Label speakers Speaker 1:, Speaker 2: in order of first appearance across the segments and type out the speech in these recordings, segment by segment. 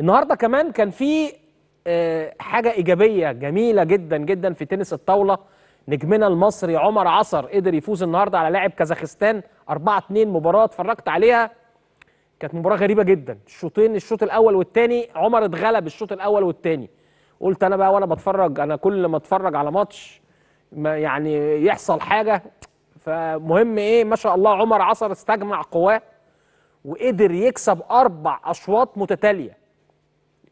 Speaker 1: النهارده كمان كان في آه، حاجه ايجابيه جميله جدا جدا في تنس الطاوله نجمنا المصري عمر عصر قدر يفوز النهارده على لاعب كازاخستان 4 2 مباراه اتفرجت عليها كانت مباراه غريبه جدا الشوطين الشوط الاول والثاني عمر اتغلب الشوط الاول والثاني قلت انا بقى وانا بتفرج انا كل ما اتفرج على ماتش ما يعني يحصل حاجه فمهم ايه ما شاء الله عمر عصر استجمع قواه وقدر يكسب اربع اشواط متتاليه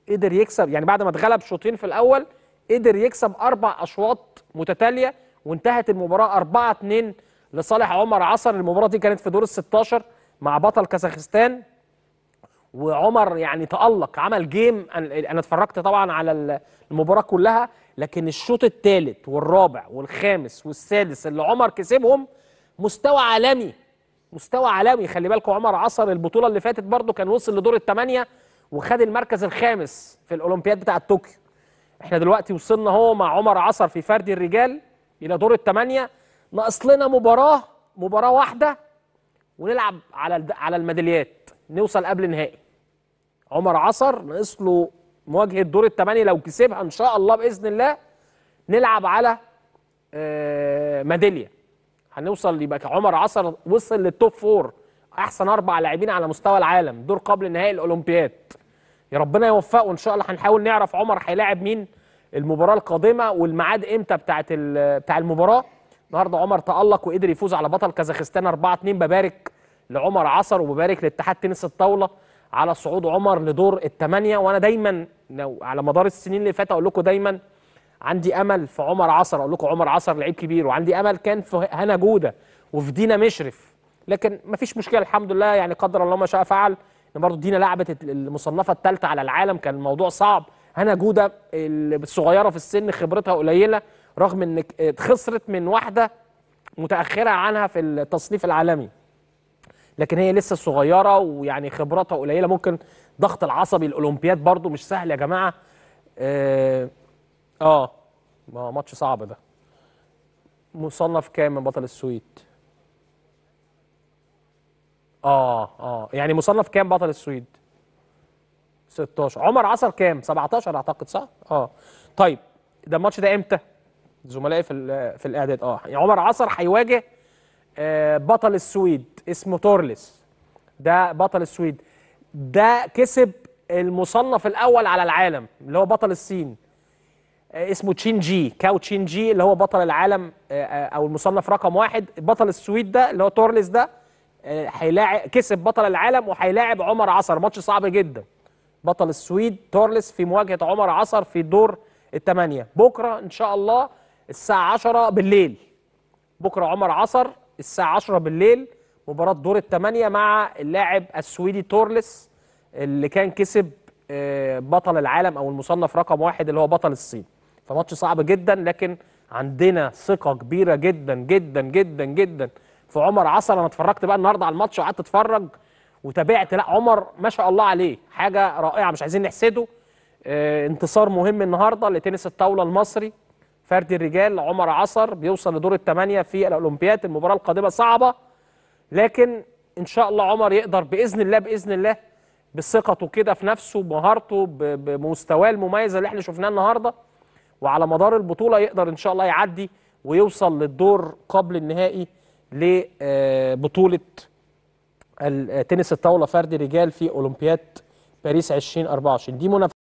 Speaker 1: قدر يكسب يعني بعد ما اتغلب شوطين في الاول قدر يكسب اربع اشواط متتاليه وانتهت المباراه 4 2 لصالح عمر عصر المباراه دي كانت في دور ال 16 مع بطل كازاخستان وعمر يعني تالق عمل جيم انا اتفرجت طبعا على المباراه كلها لكن الشوط الثالث والرابع والخامس والسادس اللي عمر كسبهم مستوى عالمي مستوى عالمي خلي بالكوا عمر عصر البطوله اللي فاتت برضه كان وصل لدور الثمانيه وخد المركز الخامس في الاولمبياد بتاعه طوكيو احنا دلوقتي وصلنا هو مع عمر عصر في فردي الرجال الى دور الثمانيه ناقص لنا مباراه مباراه واحده ونلعب على على الميداليات نوصل قبل نهائي عمر عصر ناقص له مواجهه دور الثمانيه لو كسبها ان شاء الله باذن الله نلعب على آه، ميداليه هنوصل يبقى عمر عصر وصل للتوب فور احسن اربع لاعبين على مستوى العالم دور قبل نهائي الاولمبياد يا ربنا يوفقه ان شاء الله هنحاول نعرف عمر هيلاعب مين المباراه القادمه والميعاد امتى بتاعت بتاع المباراه النهارده عمر تالق وقدر يفوز على بطل كازاخستان 4 2 ببارك لعمر عصر وببارك لاتحاد تنس الطاوله على صعود عمر لدور الثمانيه وانا دايما على مدار السنين اللي فاتت اقول لكم دايما عندي امل في عمر عصر اقول لكم عمر عصر لعيب كبير وعندي امل كان في هنا جوده وفي دينا مشرف لكن مفيش مشكله الحمد لله يعني قدر الله ما شاء فعل ان برضه دينا لعبت المصنفه الثالثه على العالم كان الموضوع صعب هنا جوده الصغيره في السن خبرتها قليله رغم ان آه، خسرت من واحده متاخره عنها في التصنيف العالمي لكن هي لسه صغيره ويعني خبرتها قليله ممكن ضغط العصبي الاولمبياد برضه مش سهل يا جماعه اه, آه. ماتش صعب ده مصنف كام من بطل السويد اه اه يعني مصنف كام بطل السويد 16 عمر عصر كام 17 اعتقد صح اه طيب ده الماتش ده امتى زملائي في في الاعداد اه يعني عمر عصر هيواجه آه بطل السويد اسمه تورلس ده بطل السويد ده كسب المصنف الاول على العالم اللي هو بطل الصين آه اسمه تشين جي كاو تشين جي اللي هو بطل العالم آه،, آه او المصنف رقم واحد بطل السويد ده اللي هو تورلس ده هيلاعب كسب بطل العالم وهيلاعب عمر عصر ماتش صعب جدا بطل السويد تورلس في مواجهه عمر عصر في دور الثمانيه بكره ان شاء الله الساعه 10 بالليل بكره عمر عصر الساعه 10 بالليل مباراه دور الثمانيه مع اللاعب السويدي تورلس اللي كان كسب آه، بطل العالم او المصنف رقم واحد اللي هو بطل الصين فماتش صعب جدا لكن عندنا ثقه كبيره جدا جدا جدا جدا في عمر عصر انا اتفرجت بقى النهارده على الماتش وقعدت اتفرج وتابعت لا عمر ما شاء الله عليه حاجه رائعه مش عايزين نحسده اه انتصار مهم النهارده لتنس الطاوله المصري فردي الرجال عمر عصر بيوصل لدور الثمانيه في الاولمبياد المباراه القادمه صعبه لكن ان شاء الله عمر يقدر باذن الله باذن الله بثقته كده في نفسه بمهارته بمستواه المميز اللي احنا شفناه النهارده وعلى مدار البطوله يقدر ان شاء الله يعدي ويوصل للدور قبل النهائي لبطولة التنس الطاولة فردي رجال في أولمبياد باريس 2024 دي منافسة